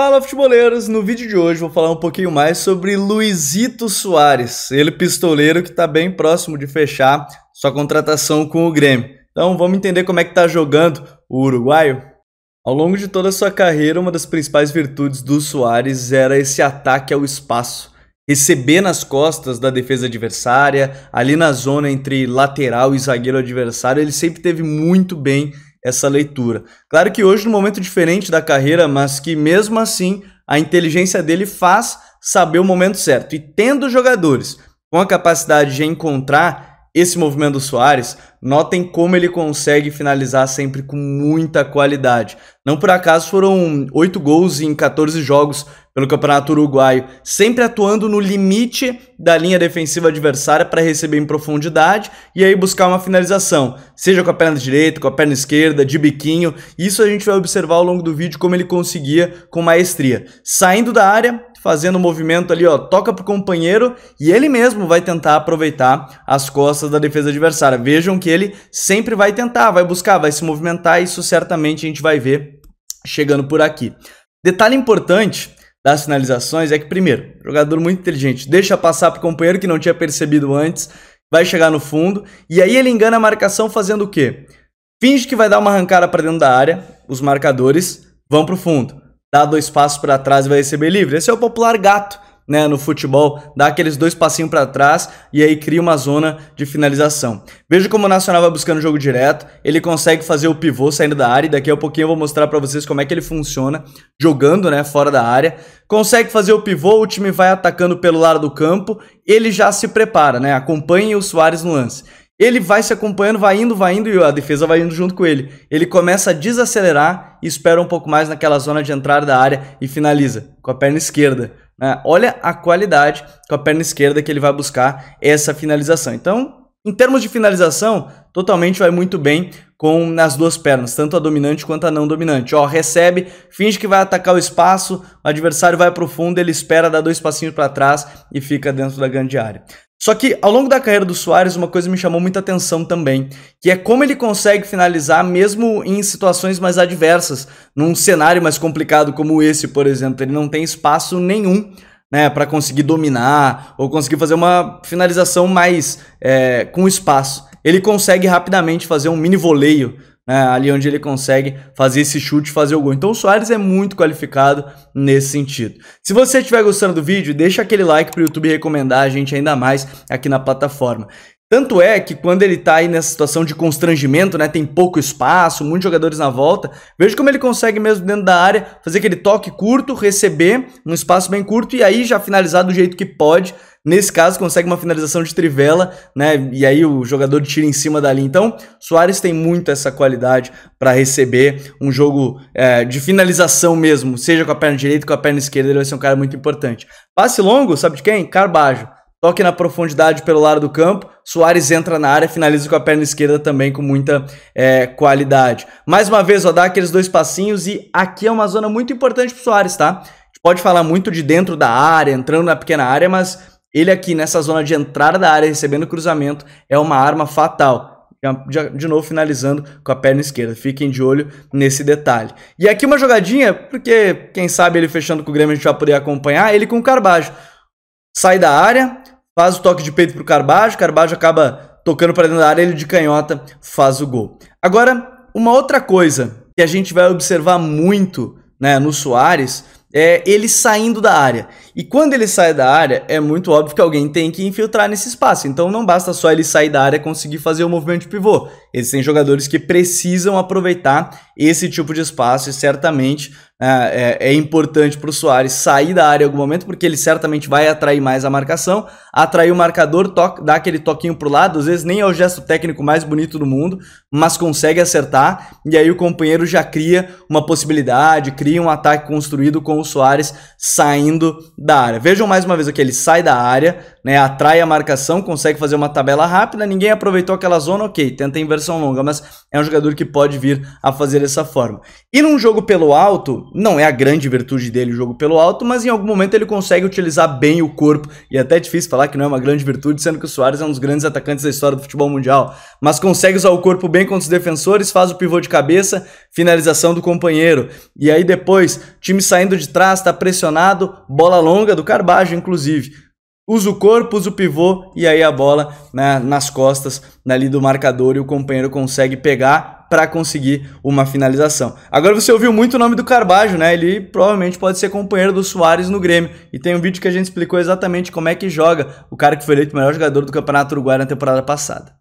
Fala futeboleiros, no vídeo de hoje vou falar um pouquinho mais sobre Luizito Soares, ele pistoleiro que está bem próximo de fechar sua contratação com o Grêmio. Então vamos entender como é que está jogando o uruguaio? Ao longo de toda a sua carreira, uma das principais virtudes do Soares era esse ataque ao espaço. Receber nas costas da defesa adversária, ali na zona entre lateral e zagueiro adversário, ele sempre teve muito bem essa leitura. Claro que hoje, num momento diferente da carreira, mas que mesmo assim a inteligência dele faz saber o momento certo. E tendo jogadores com a capacidade de encontrar esse movimento do Soares, notem como ele consegue finalizar sempre com muita qualidade. Não por acaso foram 8 gols em 14 jogos pelo Campeonato Uruguaio, sempre atuando no limite da linha defensiva adversária para receber em profundidade e aí buscar uma finalização, seja com a perna direita, com a perna esquerda, de biquinho. Isso a gente vai observar ao longo do vídeo como ele conseguia com maestria. Saindo da área, fazendo o movimento ali, ó, toca pro companheiro e ele mesmo vai tentar aproveitar as costas da defesa adversária. Vejam que ele sempre vai tentar, vai buscar, vai se movimentar, isso certamente a gente vai ver chegando por aqui. Detalhe importante das sinalizações é que, primeiro, jogador muito inteligente, deixa passar pro companheiro que não tinha percebido antes, vai chegar no fundo, e aí ele engana a marcação fazendo o quê? Finge que vai dar uma arrancada para dentro da área, os marcadores vão pro fundo dá dois passos para trás e vai receber livre. Esse é o popular gato. Né, no futebol, dá aqueles dois passinhos para trás e aí cria uma zona de finalização. Veja como o Nacional vai buscando o jogo direto, ele consegue fazer o pivô saindo da área, e daqui a pouquinho eu vou mostrar para vocês como é que ele funciona jogando, né, fora da área. Consegue fazer o pivô, o time vai atacando pelo lado do campo, ele já se prepara, né? Acompanhe o Soares no lance. Ele vai se acompanhando, vai indo, vai indo e a defesa vai indo junto com ele. Ele começa a desacelerar e espera um pouco mais naquela zona de entrada da área e finaliza com a perna esquerda. Né? Olha a qualidade com a perna esquerda que ele vai buscar essa finalização. Então, em termos de finalização, totalmente vai muito bem com nas duas pernas, tanto a dominante quanto a não dominante. Ó, recebe, finge que vai atacar o espaço, o adversário vai o fundo, ele espera, dá dois passinhos para trás e fica dentro da grande área. Só que ao longo da carreira do Soares, uma coisa me chamou muita atenção também, que é como ele consegue finalizar mesmo em situações mais adversas, num cenário mais complicado como esse, por exemplo. Ele não tem espaço nenhum né, para conseguir dominar ou conseguir fazer uma finalização mais é, com espaço. Ele consegue rapidamente fazer um mini voleio né, ali onde ele consegue fazer esse chute, fazer o gol. Então o Soares é muito qualificado nesse sentido. Se você estiver gostando do vídeo, deixa aquele like para o YouTube recomendar a gente ainda mais aqui na plataforma. Tanto é que quando ele tá aí nessa situação de constrangimento, né? Tem pouco espaço, muitos jogadores na volta. Veja como ele consegue mesmo dentro da área fazer aquele toque curto, receber um espaço bem curto e aí já finalizar do jeito que pode. Nesse caso, consegue uma finalização de trivela, né? E aí o jogador tira em cima dali. Então, Soares tem muito essa qualidade para receber um jogo é, de finalização mesmo, seja com a perna direita, com a perna esquerda, ele vai ser um cara muito importante. Passe longo, sabe de quem? Carbajo. Toque na profundidade pelo lado do campo. Soares entra na área, finaliza com a perna esquerda também com muita é, qualidade. Mais uma vez, ó, dá aqueles dois passinhos e aqui é uma zona muito importante pro Soares, tá? A gente pode falar muito de dentro da área, entrando na pequena área, mas ele aqui nessa zona de entrada da área, recebendo cruzamento, é uma arma fatal de novo finalizando com a perna esquerda. Fiquem de olho nesse detalhe. E aqui uma jogadinha, porque quem sabe ele fechando com o Grêmio a gente vai poder acompanhar, ele com o Carbajo sai da área, faz o toque de peito pro Carbajo, Carbajo acaba tocando para dentro da área, ele de canhota faz o gol. Agora, uma outra coisa que a gente vai observar muito né, no Soares é ele saindo da área. E quando ele sai da área, é muito óbvio que alguém tem que infiltrar nesse espaço. Então não basta só ele sair da área e conseguir fazer o movimento de pivô. Eles têm jogadores que precisam aproveitar esse tipo de espaço e certamente é, é, é importante para o Soares sair da área em algum momento, porque ele certamente vai atrair mais a marcação, atrair o marcador, toque, dá aquele toquinho para o lado, às vezes nem é o gesto técnico mais bonito do mundo, mas consegue acertar, e aí o companheiro já cria uma possibilidade, cria um ataque construído com o Soares saindo da área. Vejam mais uma vez aqui, ele sai da área, né, atrai a marcação, consegue fazer uma tabela rápida, ninguém aproveitou aquela zona, ok, tenta inversão longa, mas é um jogador que pode vir a fazer dessa forma. E num jogo pelo alto, não é a grande virtude dele o jogo pelo alto, mas em algum momento ele consegue utilizar bem o corpo. E é até difícil falar que não é uma grande virtude, sendo que o Soares é um dos grandes atacantes da história do futebol mundial. Mas consegue usar o corpo bem contra os defensores, faz o pivô de cabeça, finalização do companheiro. E aí depois, time saindo de trás, tá pressionado, bola longa do Carbajo, inclusive usa o corpo, usa o pivô e aí a bola né, nas costas né, ali do marcador e o companheiro consegue pegar para conseguir uma finalização. Agora você ouviu muito o nome do Carbajo, né? Ele provavelmente pode ser companheiro do Soares no Grêmio. E tem um vídeo que a gente explicou exatamente como é que joga o cara que foi eleito o melhor jogador do Campeonato Uruguai na temporada passada.